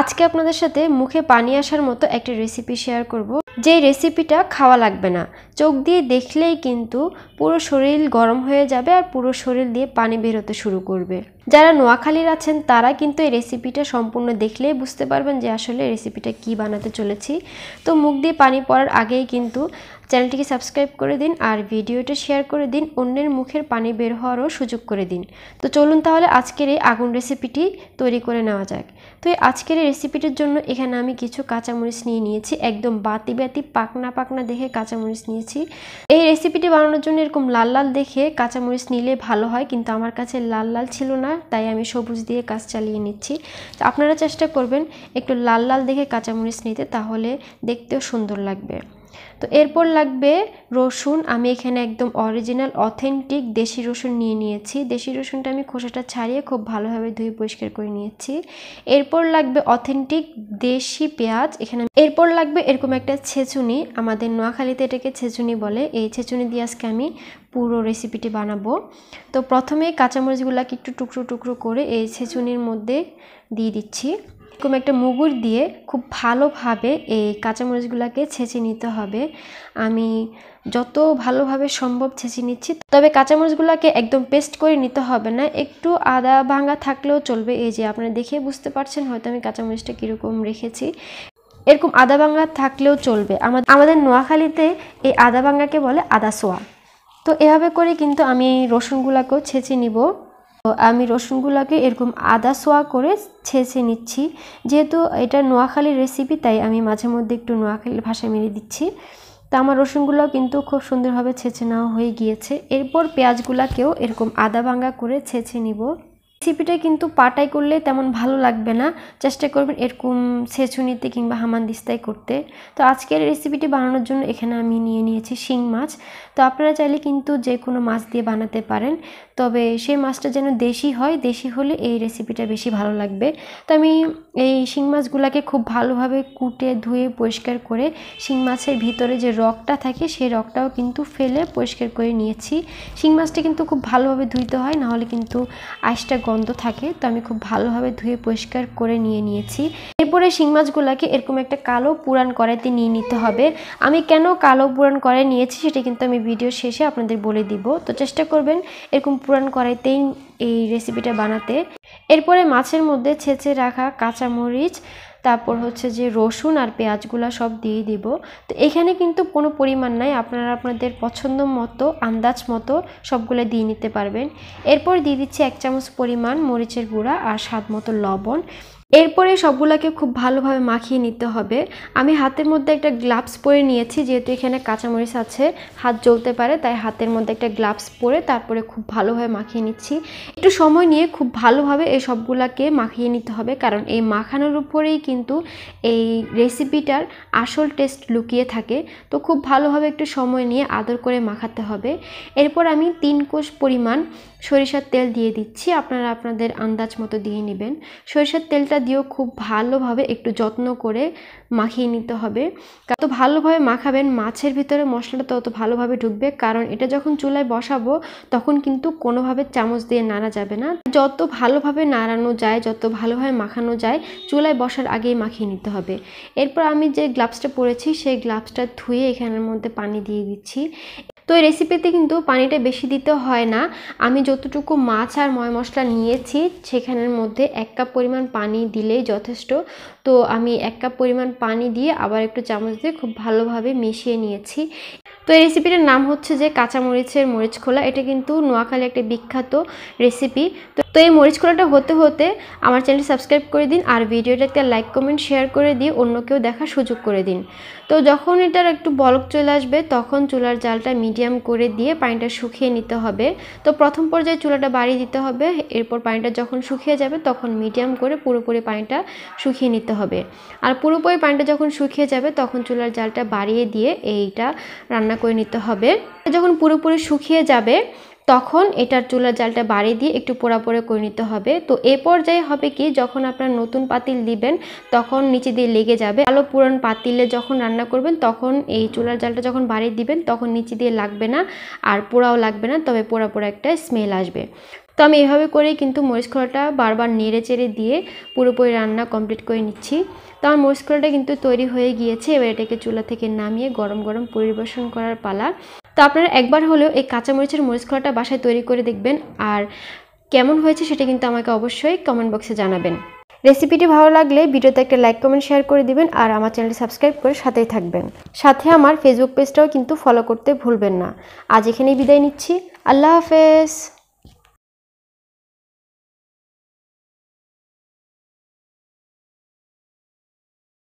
আজকে আপনাদের সাথে মুখে পানি আসার মতো একটি রেসিপি শেয়ার করব যে রেসিপিটা খাওয়া লাগবে না চোখ দিয়ে দেখলেই কিন্তু পুরো শরীর গরম হয়ে যাবে আর পুরো শরীর দিয়ে পানি বেরোতে শুরু করবে যারা নোয়াখালীর আছেন তারা কিন্তু এই রেসিপিটা সম্পূর্ণ দেখলেই বুঝতে পারবেন যে আসলে রেসিপিটা কি বানাতে চলেছি তো মুখ দিয়ে পানি পড়ার আগেই কিন্তু চ্যানেলটিকে সাবস্ক্রাইব করে দিন আর ভিডিওটা শেয়ার করে দিন অন্যের মুখের পানি বের হওয়ারও সুযোগ করে দিন তো চলুন তাহলে আজকের এই আগুন রেসিপিটি তৈরি করে নেওয়া যাক তো এই আজকের রেসিপিটির জন্য এখানে আমি কিছু কাঁচামরিচ নিয়ে নিয়েছি একদম বাতি বাতি পাকনা পাকনা দেখে কাঁচামরিচ নিয়েছি এই রেসিপিটি বানানোর জন্য এরকম লাল লাল দেখে কাঁচামরিচ নিলে ভালো হয় কিন্তু আমার কাছে লাল লাল ছিল না তাই আমি সবুজ দিয়ে কাজ চালিয়ে নিচ্ছি তো আপনারা চেষ্টা করবেন একটু লাল লাল দেখে কাঁচামরিচ নিতে তাহলে দেখতেও সুন্দর লাগবে তো এরপর লাগবে রসুন আমি এখানে একদম অরিজিনাল অথেন্টিক দেশি রসুন নিয়ে নিয়েছি দেশি রসুনটা আমি খোসাটা ছাড়িয়ে খুব ভালোভাবে ধুয়ে পরিষ্কার করে নিয়েছি এরপর লাগবে অথেন্টিক দেশি পেঁয়াজ এখানে এরপর লাগবে এরকম একটা ছেঁচুনি আমাদের নোয়াখালীতে এটাকে ছেঁচুনি বলে এই ছেঁচুনি দিয়ে আজকে আমি পুরো রেসিপিটি বানাবো তো প্রথমে কাঁচামরিচগুলোকে একটু টুকরো টুকরো করে এই ছেঁচুনির মধ্যে দিয়ে দিচ্ছি এরকম একটা মুগুর দিয়ে খুব ভালোভাবে এই কাঁচামরিচগুলোকে ছেঁচে নিতে হবে আমি যত ভালোভাবে সম্ভব ছেঁচে নিচ্ছি তবে কাঁচামরিচগুলোকে একদম পেস্ট করে নিতে হবে না একটু আদা ভাঙা থাকলেও চলবে এই যে আপনারা দেখে বুঝতে পারছেন হয়তো আমি কাঁচামরিচটা কীরকম রেখেছি এরকম আদা ভাঙা থাকলেও চলবে আমাদের নোয়াখালীতে এই আদা ভাঙাকে বলে আদা সোয়া তো এভাবে করে কিন্তু আমি রসুনগুলোকেও ছেঁচে নিব তো আমি রসুনগুলোকে এরকম আদা সোয়া করে ছেঁচে নিচ্ছি যেহেতু এটা নোয়াখালীর রেসিপি তাই আমি মাঝে মধ্যে একটু নোয়াখালীর ভাষা মেরে দিচ্ছি তো আমার রসুনগুলো কিন্তু খুব সুন্দরভাবে ছেঁচে নেওয়া হয়ে গিয়েছে এরপর পেঁয়াজগুলোকেও এরকম আদা ভাঙ্গা করে ছেঁচে নিব রেসিপিটা কিন্তু পাটাই করলে তেমন ভালো লাগবে না চেষ্টা করবেন এরকম সেচুনিতে কিংবা হামানদিস্তায় করতে তো আজকের রেসিপিটি বানানোর জন্য এখানে আমি নিয়ে নিয়েছি শিং মাছ তো আপনারা চাইলে কিন্তু যে কোনো মাছ দিয়ে বানাতে পারেন তবে সেই মাছটা যেন দেশি হয় দেশি হলে এই রেসিপিটা বেশি ভালো লাগবে তো আমি এই শিং মাছগুলোকে খুব ভালোভাবে কুটে ধুয়ে পরিষ্কার করে শিং মাছের ভিতরে যে রকটা থাকে সেই রকটাও কিন্তু ফেলে পরিষ্কার করে নিয়েছি শিং মাছটা কিন্তু খুব ভালোভাবে ধুইতে হয় নাহলে কিন্তু আইসটা গন্ধ থাকে তো আমি খুব ভালোভাবে ধুয়ে পরিষ্কার করে নিয়ে নিয়েছি এরপরে শিং মাছগুলোকে এরকম একটা কালো পুরাণ কড়াইতে নিয়ে নিতে হবে আমি কেন কালো পুরাণ কড়াই নিয়েছি সেটা কিন্তু আমি ভিডিও শেষে আপনাদের বলে দিব তো চেষ্টা করবেন এরকম পুরাণ কড়াইতেই এই রেসিপিটা বানাতে এরপরে মাছের মধ্যে ছেঁচে রাখা কাঁচামরিচ তারপর হচ্ছে যে রসুন আর পেঁয়াজগুলো সব দিয়ে দিব তো এখানে কিন্তু কোনো পরিমাণ নাই আপনারা আপনাদের পছন্দ মতো আন্দাজ মতো সবগুলো দিয়ে নিতে পারবেন এরপর দিয়ে দিচ্ছি এক চামচ পরিমাণ মরিচের গুঁড়া আর স্বাদ মতো লবণ এরপরে সবগুলোকে খুব ভালোভাবে মাখিয়ে নিতে হবে আমি হাতের মধ্যে একটা গ্লাভস পরে নিয়েছি যেহেতু এখানে কাঁচামরিচ আছে হাত জ্বলতে পারে তাই হাতের মধ্যে একটা গ্লাভস পরে তারপরে খুব ভালোভাবে মাখিয়ে নিচ্ছি একটু সময় নিয়ে খুব ভালোভাবে এই সবগুলোকে মাখিয়ে নিতে হবে কারণ এই মাখানোর উপরেই কিন্তু এই রেসিপিটার আসল টেস্ট লুকিয়ে থাকে তো খুব ভালোভাবে একটু সময় নিয়ে আদর করে মাখাতে হবে এরপর আমি তিন কোষ পরিমাণ সরিষার তেল দিয়ে দিচ্ছি আপনারা আপনাদের আন্দাজ মতো দিয়ে নেবেন সরিষার তেলটা দিয়েও খুব ভালোভাবে একটু যত্ন করে মাখিয়ে নিতে হবে তত ভালোভাবে মাখাবেন মাছের ভিতরে মশলাটা তত ভালোভাবে ঢুকবে কারণ এটা যখন চুলায় বসাবো তখন কিন্তু কোনোভাবে চামচ দিয়ে নাড়া যাবে না যত ভালোভাবে নাড়ানো যায় যত ভালোভাবে মাখানো যায় চুলায় বসার আগেই মাখিয়ে নিতে হবে এরপর আমি যে গ্লাভসটা পরেছি সেই গ্লাভসটা ধুয়ে এখানের মধ্যে পানি দিয়ে দিচ্ছি তো এই রেসিপিতে কিন্তু পানিটা বেশি দিতে হয় না আমি যতটুকু মাছ আর ময় মশলা নিয়েছি সেখানের মধ্যে এক কাপ পরিমাণ পানি দিলেই যথেষ্ট তো আমি এক কাপ পরিমাণ পানি দিয়ে আবার একটু চামচ দিয়ে খুব ভালোভাবে মিশিয়ে নিয়েছি তো এই রেসিপিটার নাম হচ্ছে যে কাঁচামরিচের মরিচ খোলা এটা কিন্তু নোয়াখালী একটা বিখ্যাত রেসিপি তো তো এই মরিচ মরিচকলাটা হতে হতে আমার চ্যানেল সাবস্ক্রাইব করে দিন আর ভিডিওটা একটা লাইক কমেন্ট শেয়ার করে দিয়ে অন্যকেও দেখার সুযোগ করে দিন তো যখন এটার একটু বলক চলে আসবে তখন চুলার জালটা মিডিয়াম করে দিয়ে পানিটা শুকিয়ে নিতে হবে তো প্রথম পর্যায়ে চুলাটা বাড়িয়ে দিতে হবে এরপর পানিটা যখন শুকিয়ে যাবে তখন মিডিয়াম করে পুরোপুরি পানিটা শুকিয়ে নিতে হবে আর পুরোপুরি পানিটা যখন শুকিয়ে যাবে তখন চুলার জালটা বাড়িয়ে দিয়ে এইটা রান্না করে নিতে হবে যখন পুরোপুরি শুকিয়ে যাবে তখন এটার চুলার জালটা বাড়িয়ে দিয়ে একটু পোড়া পোড়া করে নিতে হবে তো এ পর্যায়ে হবে কি যখন আপনার নতুন পাতিল দিবেন তখন নিচে দিয়ে লেগে যাবে আলো পুরান পাতিলে যখন রান্না করবেন তখন এই চুলার জালটা যখন বাড়িয়ে দিবেন তখন নিচে দিয়ে লাগবে না আর পোড়াও লাগবে না তবে পোড়া পোড়া একটা স্মেল আসবে তো আমি এভাবে করেই কিন্তু মরিচ খোলাটা বারবার নেড়ে চেড়ে দিয়ে পুরোপুরি রান্না কমপ্লিট করে নিচ্ছি তো আমার মরিচ খোলাটা কিন্তু তৈরি হয়ে গিয়েছে এবার এটাকে চুলা থেকে নামিয়ে গরম গরম পরিবেশন করার পালা তো আপনারা একবার হলেও এই কাঁচামরিচের মরিচ খোলাটা বাসায় তৈরি করে দেখবেন আর কেমন হয়েছে সেটা কিন্তু আমাকে অবশ্যই কমেন্ট বক্সে জানাবেন রেসিপিটি ভালো লাগলে ভিডিওতে একটা লাইক কমেন্ট শেয়ার করে দিবেন আর আমার চ্যানেলটি সাবস্ক্রাইব করে সাথেই থাকবেন সাথে আমার ফেসবুক পেজটাও কিন্তু ফলো করতে ভুলবেন না আজ এখানেই বিদায় নিচ্ছি আল্লাহ হাফেজ